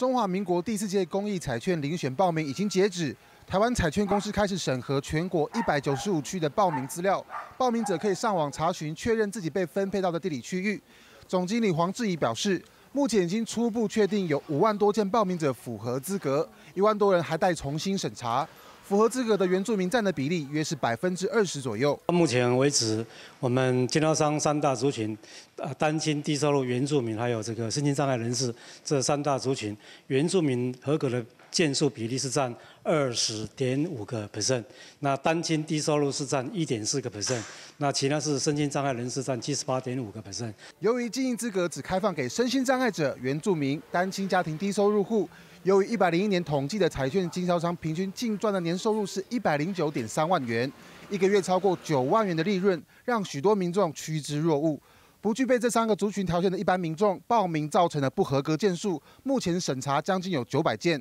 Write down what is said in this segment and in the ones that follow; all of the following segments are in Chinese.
中华民国第四届公益彩券遴选报名已经截止，台湾彩券公司开始审核全国一百九十五区的报名资料，报名者可以上网查询，确认自己被分配到的地理区域。总经理黄志怡表示，目前已经初步确定有五万多件报名者符合资格，一万多人还待重新审查。符合资格的原住民占的比例约是百分之二十左右。到目前为止，我们经销商三大族群，呃，单亲低收入原住民，还有这个身心障碍人士，这三大族群，原住民合格的。件数比例是占二十点五个 percent，那单亲低收入是占一点四个 percent，那其他是身心障碍人士占七十八点五个 percent。由于经营资格只开放给身心障碍者、原住民、单亲家庭低收入户。由于一百零一年统计的彩券经销商平均净赚的年收入是一百零九点三万元，一个月超过九万元的利润，让许多民众趋之若鹜。不具备这三个族群条件的一般民众报名造成的不合格件数，目前审查将近有九百件。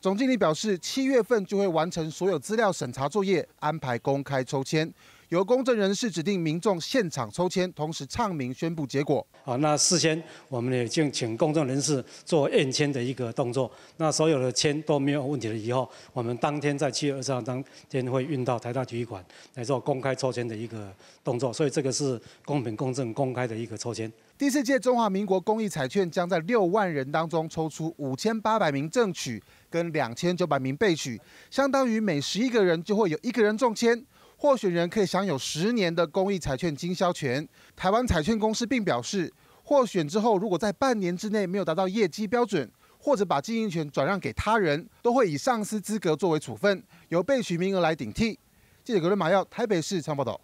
总经理表示，七月份就会完成所有资料审查作业，安排公开抽签，由公证人士指定民众现场抽签，同时唱名宣布结果。好，那事先我们也就请公证人士做验签的一个动作。那所有的签都没有问题了以后，我们当天在七月二十号当天会运到台大体育馆来做公开抽签的一个动作。所以这个是公平、公正、公开的一个抽签。第四届中华民国公益彩券将在六万人当中抽出五千八百名正取。跟两千九百名备取，相当于每十一个人就会有一个人中签。获选人可以享有十年的公益彩券经销权。台湾彩券公司并表示，获选之后如果在半年之内没有达到业绩标准，或者把经营权转让给他人，都会以上司资格作为处分，由备取名额来顶替。记者葛瑞玛，要台北市场报道。